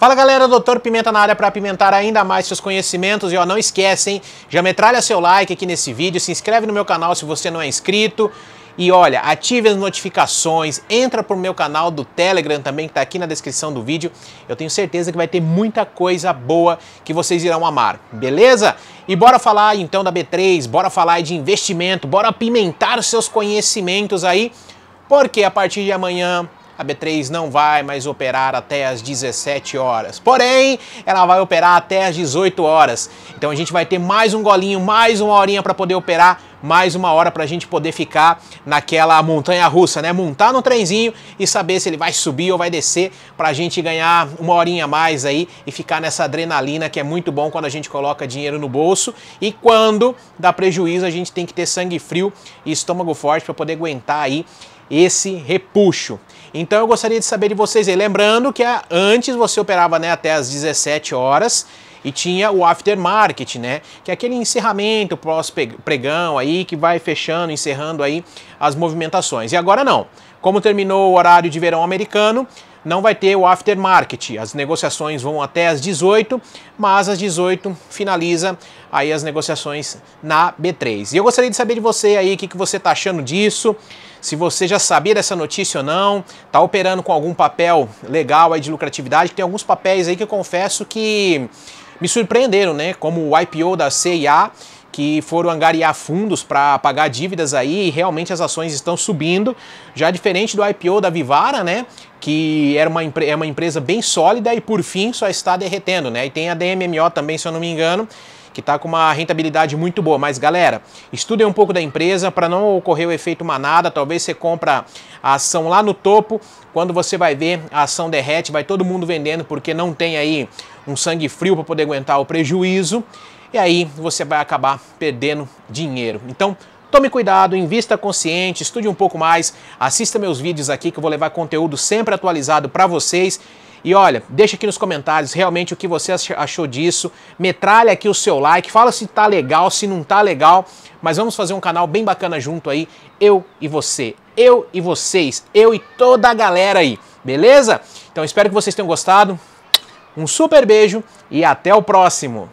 Fala galera, Doutor Pimenta na área para apimentar ainda mais seus conhecimentos e ó, não esquecem, já metralha seu like aqui nesse vídeo, se inscreve no meu canal se você não é inscrito e olha, ative as notificações, entra pro meu canal do Telegram também que tá aqui na descrição do vídeo. Eu tenho certeza que vai ter muita coisa boa que vocês irão amar, beleza? E bora falar então da B3, bora falar de investimento, bora apimentar os seus conhecimentos aí, porque a partir de amanhã a B3 não vai mais operar até as 17 horas. Porém, ela vai operar até as 18 horas. Então a gente vai ter mais um golinho, mais uma horinha para poder operar, mais uma hora para a gente poder ficar naquela montanha russa, né? Montar no trenzinho e saber se ele vai subir ou vai descer para a gente ganhar uma horinha a mais aí e ficar nessa adrenalina que é muito bom quando a gente coloca dinheiro no bolso e quando dá prejuízo a gente tem que ter sangue frio e estômago forte para poder aguentar aí esse repuxo. Então eu gostaria de saber de vocês aí, lembrando que ah, antes você operava né, até as 17 horas e tinha o aftermarket, né? Que é aquele encerramento pós-pregão aí que vai fechando, encerrando aí as movimentações. E agora não. Como terminou o horário de verão americano, não vai ter o aftermarket. As negociações vão até as 18, mas às 18 finaliza aí as negociações na B3. E eu gostaria de saber de você aí o que, que você está achando disso, se você já sabia dessa notícia ou não, está operando com algum papel legal aí de lucratividade, tem alguns papéis aí que eu confesso que me surpreenderam, né? Como o IPO da CIA que foram angariar fundos para pagar dívidas aí e realmente as ações estão subindo. Já diferente do IPO da Vivara, né? Que era uma, é uma empresa bem sólida e por fim só está derretendo, né? E tem a DMMO também, se eu não me engano, que está com uma rentabilidade muito boa. Mas galera, estude um pouco da empresa para não ocorrer o efeito manada. Talvez você compra a ação lá no topo, quando você vai ver a ação derrete, vai todo mundo vendendo porque não tem aí um sangue frio para poder aguentar o prejuízo e aí você vai acabar perdendo dinheiro. Então, Tome cuidado, invista consciente, estude um pouco mais, assista meus vídeos aqui que eu vou levar conteúdo sempre atualizado para vocês. E olha, deixa aqui nos comentários realmente o que você achou disso. Metralha aqui o seu like, fala se tá legal, se não tá legal. Mas vamos fazer um canal bem bacana junto aí, eu e você, eu e vocês, eu e toda a galera aí, beleza? Então espero que vocês tenham gostado. Um super beijo e até o próximo!